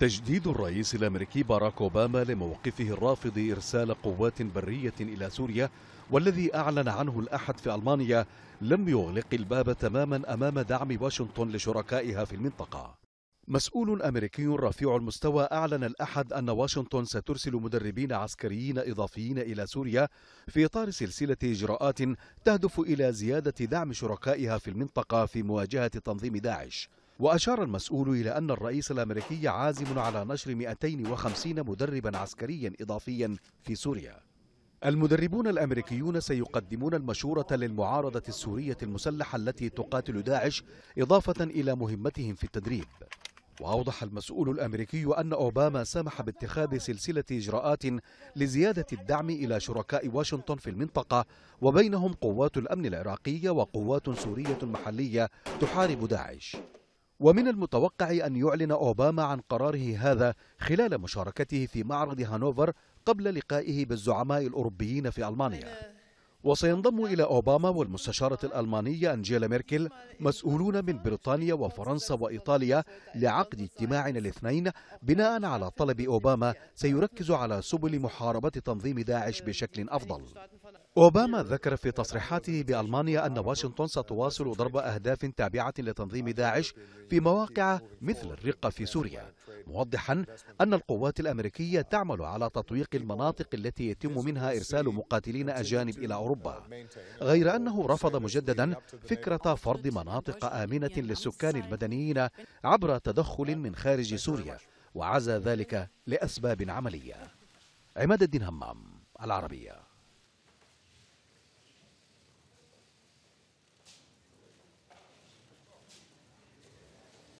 تجديد الرئيس الأمريكي باراك أوباما لموقفه الرافض إرسال قوات برية إلى سوريا والذي أعلن عنه الأحد في ألمانيا لم يغلق الباب تماما أمام دعم واشنطن لشركائها في المنطقة مسؤول أمريكي رفيع المستوى أعلن الأحد أن واشنطن سترسل مدربين عسكريين إضافيين إلى سوريا في إطار سلسلة إجراءات تهدف إلى زيادة دعم شركائها في المنطقة في مواجهة تنظيم داعش وأشار المسؤول إلى أن الرئيس الأمريكي عازم على نشر 250 مدربا عسكريا إضافيا في سوريا المدربون الأمريكيون سيقدمون المشورة للمعارضة السورية المسلحة التي تقاتل داعش إضافة إلى مهمتهم في التدريب وأوضح المسؤول الأمريكي أن أوباما سمح باتخاذ سلسلة إجراءات لزيادة الدعم إلى شركاء واشنطن في المنطقة وبينهم قوات الأمن العراقية وقوات سورية محلية تحارب داعش ومن المتوقع أن يعلن أوباما عن قراره هذا خلال مشاركته في معرض هانوفر قبل لقائه بالزعماء الأوروبيين في ألمانيا أيوه. وسينضم إلى أوباما والمستشارة الألمانية أنجيلا ميركل مسؤولون من بريطانيا وفرنسا وإيطاليا لعقد اجتماع الاثنين بناء على طلب أوباما سيركز على سبل محاربة تنظيم داعش بشكل أفضل أوباما ذكر في تصريحاته بألمانيا أن واشنطن ستواصل ضرب أهداف تابعة لتنظيم داعش في مواقع مثل الرقة في سوريا موضحا أن القوات الأمريكية تعمل على تطويق المناطق التي يتم منها إرسال مقاتلين أجانب إلى أوروبا أوروبا غير أنه رفض مجددا فكرة فرض مناطق آمنة للسكان المدنيين عبر تدخل من خارج سوريا وعزى ذلك لأسباب عملية عماد الدين همام العربية